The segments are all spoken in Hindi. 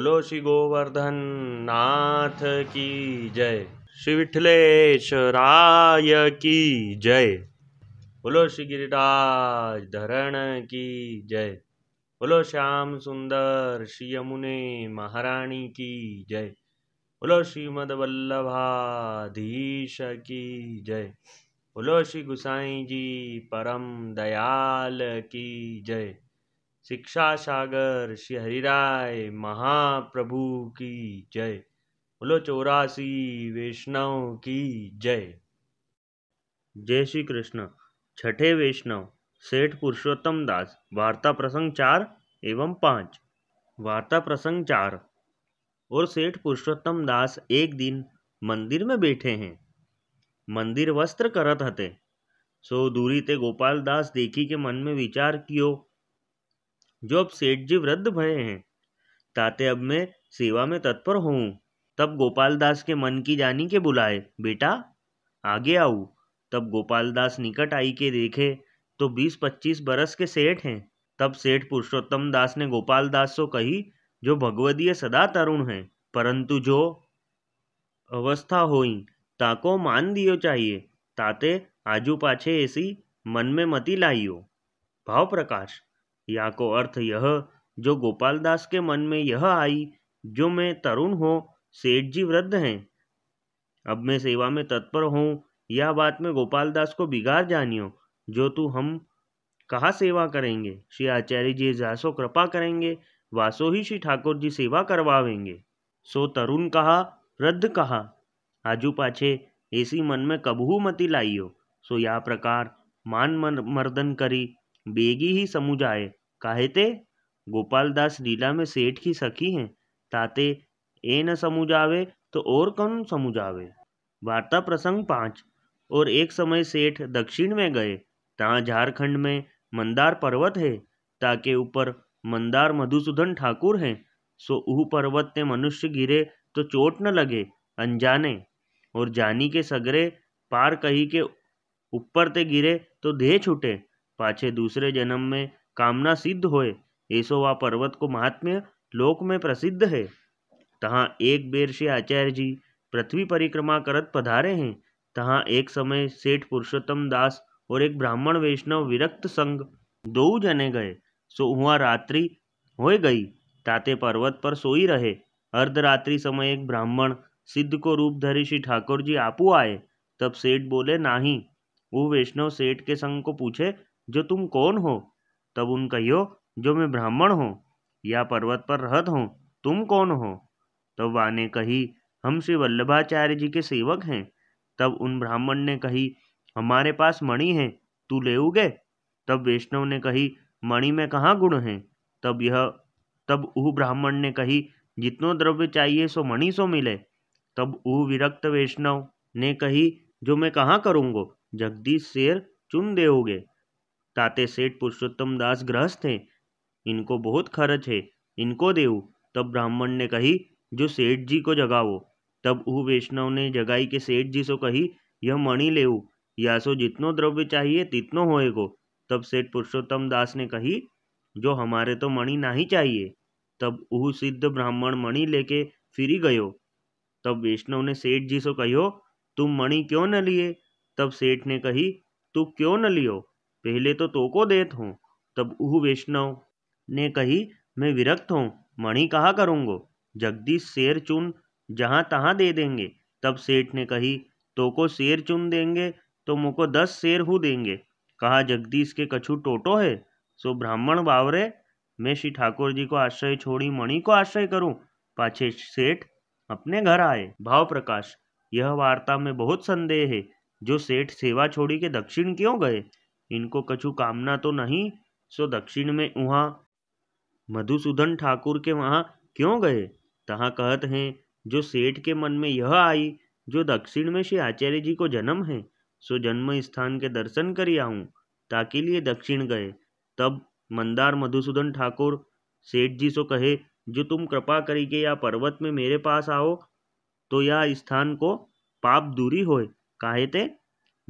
बोलो श्री गोवर्धन नाथ की जय श्री विठलेश्वराय की जय बोलो श्री गिरिराज धरण की जय बोलो श्याम सुंदर श्री यमुने महारानी की जय बोलो श्रीमद वल्लभाधीश की जय बोलो श्री गुसाई जी परम दयाल की जय शिक्षा सागर श्री हरिराय महाप्रभु की जय बोलो चौरासी वैष्णव की जय जय श्री कृष्ण छठे वैष्णव सेठ पुरुषोत्तम दास वार्ता प्रसंग चार एवं पांच वार्ता प्रसंग चार और सेठ पुरुषोत्तम दास एक दिन मंदिर में बैठे हैं मंदिर करत हते सो दूरी ते गोपाल दास देखी के मन में विचार कियो जो अब सेठ जी वृद्ध भये हैं ताते अब मैं सेवा में तत्पर हूँ तब गोपाल दास के मन की जानी के बुलाए बेटा आगे आऊ तब गोपाल दास निकट आई के देखे तो बीस पच्चीस बरस के सेठ हैं तब सेठ पुरुषोत्तम दास ने गोपाल दास को कही जो भगवदीय सदा तरुण है परंतु जो अवस्था होई ताको मान दियो चाहिए ताते आजू पाछे ऐसी मन में मती लाइयो भाव प्रकाश या को अर्थ यह जो गोपालदास के मन में यह आई जो मैं तरुण हो सेठ जी वृद्ध हैं अब मैं सेवा में तत्पर हूँ यह बात में गोपालदास को बिगाड़ जानियो जो तू हम कहा सेवा करेंगे श्री आचार्य जी जासो कृपा करेंगे वासो ही श्री ठाकुर जी सेवा करवावेंगे सो तरुण कहा वृद्ध कहा आजू पाछे ऐसी मन में कबहू मती लाइयो सो या प्रकार मान मर्दन करी बेगी ही समुझ आए काहेते गोपाल दास लीला में सेठ की सखी हैं ताते ए न आवे तो और कौन समुझ आवे वार्ता प्रसंग पाँच और एक समय सेठ दक्षिण में गए तहाँ झारखंड में मंदार पर्वत है ताके ऊपर मंदार मधुसूदन ठाकुर हैं सो ऊ पर्वत ने मनुष्य गिरे तो चोट न लगे अनजाने और जानी के सगरे पार कही के ऊपर ते गिरे तो देह छूटे पाछे दूसरे जन्म में कामना सिद्ध होए ऐसो वह पर्वत को महात्म्य लोक में प्रसिद्ध है तहाँ एक बेर से आचार्य जी पृथ्वी परिक्रमा करत पधारे हैं तहाँ एक समय सेठ पुरुषोत्तम दास और एक ब्राह्मण वैष्णव विरक्त संग दो जने गए सो हुआ रात्रि हो गई ताते पर्वत पर सोई रहे अर्धरात्रि समय एक ब्राह्मण सिद्ध को रूप धरी श्री ठाकुर जी आपू आए तब सेठ बोले नाही वो वैष्णव सेठ के संग को पूछे जो तुम कौन हो तब उन कहियो जो मैं ब्राह्मण हूँ या पर्वत पर रहत हूँ तुम कौन हो तब वा ने कही हम श्री वल्लभाचार्य जी के सेवक हैं तब उन ब्राह्मण ने कही हमारे पास मणि है तू ले उगे तब वैष्णव ने कही मणि में कहाँ गुण हैं तब यह तब उह ब्राह्मण ने कही जितनो द्रव्य चाहिए सो मणि सो मिले तब उह विरक्त वैष्णव ने कही जो मैं कहाँ करूँगो जगदीश शेर चुन दोगे ताते सेठ पुरुषोत्तम दास गृहस्थ हैं इनको बहुत खर्च है इनको देऊ तब ब्राह्मण ने कही जो सेठ जी को जगावो तब वह वैष्णव ने जगाई के सेठ जी सो कही यह मणि लेऊ या सो जितनो द्रव्य चाहिए तितनो होएगो तब सेठ पुरुषोत्तम दास ने कही जो हमारे तो मणि नहीं चाहिए तब वह सिद्ध ब्राह्मण मणि लेके फिरी गयो तब वैष्णव ने सेठ जी सो कहो तुम मणि क्यों न लिए तब सेठ ने कही तू क्यों न लियो पहले तो तोको देत हूँ तब ऊह वैष्णव ने कही मैं विरक्त हूँ मणि कहाँ करूँगो जगदीश शेर चुन जहाँ तहाँ दे देंगे तब सेठ ने कही तोको शेर चुन देंगे तो मुको दस शेर हु देंगे कहा जगदीश के कछु टोटो है सो ब्राह्मण बावरे मैं श्री ठाकुर जी को आश्रय छोड़ी मणि को आश्रय करूं पाछे सेठ अपने घर आए भाव प्रकाश यह वार्ता में बहुत संदेह है जो सेठ सेवा छोड़ी के दक्षिण क्यों गए इनको कछु कामना तो नहीं सो दक्षिण में वहाँ मधुसूदन ठाकुर के वहाँ क्यों गए तहाँ कहत हैं जो सेठ के मन में यह आई जो दक्षिण में श्री आचार्य जी को जन्म है सो जन्म स्थान के दर्शन करी आऊँ ताकि लिए दक्षिण गए तब मंदार मधुसूदन ठाकुर सेठ जी सो कहे जो तुम कृपा करी के या पर्वत में मेरे पास आओ तो यह स्थान को पाप दूरी होए काहे ते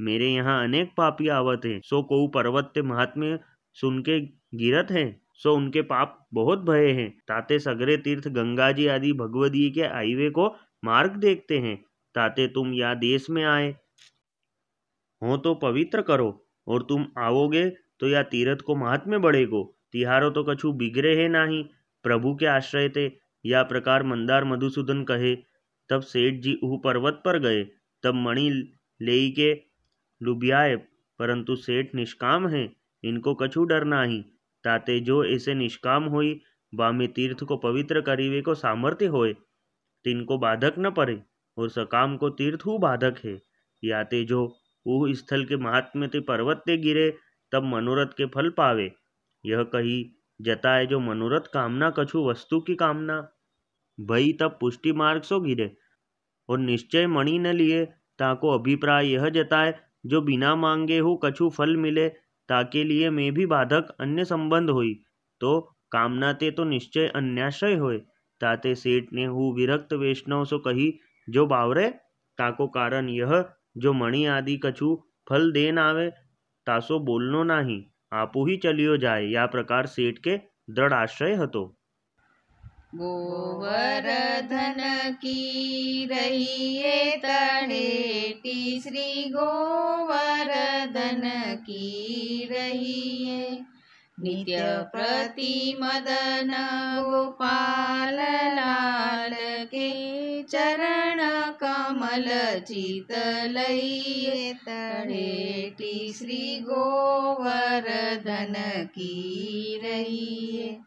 मेरे यहाँ अनेक पापी आवत हैं सो को पर्वत महात्म्य सुन के गिरत हैं सो उनके पाप बहुत भय हैं ताते सगरे तीर्थ गंगा जी आदि भगवदी के आईवे को मार्ग देखते हैं ताते तुम या देश में आए हो तो पवित्र करो और तुम आओगे तो या तीर्थ को महात्म्य बढ़ेगो तिहारो तो कछु बिगड़े है नाही प्रभु के आश्रय थे या प्रकार मंदार मधुसूदन कहे तब सेठ जी ऊ पर्वत पर गए तब मणि लेई के लुबियाए परंतु सेठ निष्काम हैं इनको कछु डर नाही ताते जो ऐसे निष्काम होई बामी तीर्थ को पवित्र करीवे को सामर्थ्य होए तिनको बाधक न पड़े और सकाम को तीर्थ हु बाधक है याते जो ऊह स्थल के महात्म्य ते पर्वत ते गिरे तब मनोरथ के फल पावे यह कही जताए जो मनोरथ कामना कछु वस्तु की कामना भई तब पुष्टि मार्ग सो गिरे और निश्चय मणि न लिए ताको अभिप्राय यह जताए जो बिना मांगे हो कछु फल मिले ताके लिए मैं भी बाधक अन्य संबंध होई तो कामना ते तो निश्चय अन्याश्रय होय ताते सेठ ने हु विरक्त वैष्णव सो कही जो बावरे ताको कारण यह जो मणि आदि कछु फल देन आवे तासो बोलनो नाही आपू ही चलियो जाए या प्रकार सेठ के दृढ़ आश्रय हतो गोवर्धन की रही ये तड़ेटी श्री गोवर्धन की रही नित्य प्रति मदन गोपाल लाल के चरण कमल चित लइए तड़ेटी श्री गोवर्धन की रही है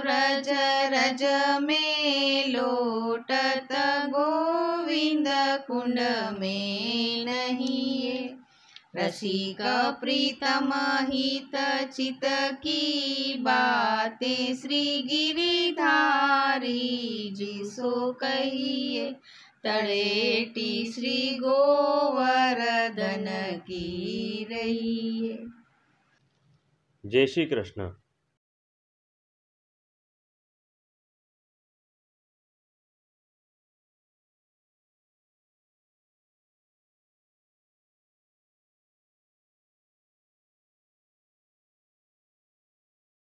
व्रज रज मे लोटत गोविंद कुंड गोविन्द कुण्ड मे नहिये रसिकप्रीतमहितचितकी बाते श्रीगिरिधारी जी सो कहिए तड़ेटी श्री गोवर्धन की रहिए जय श्री कृष्ण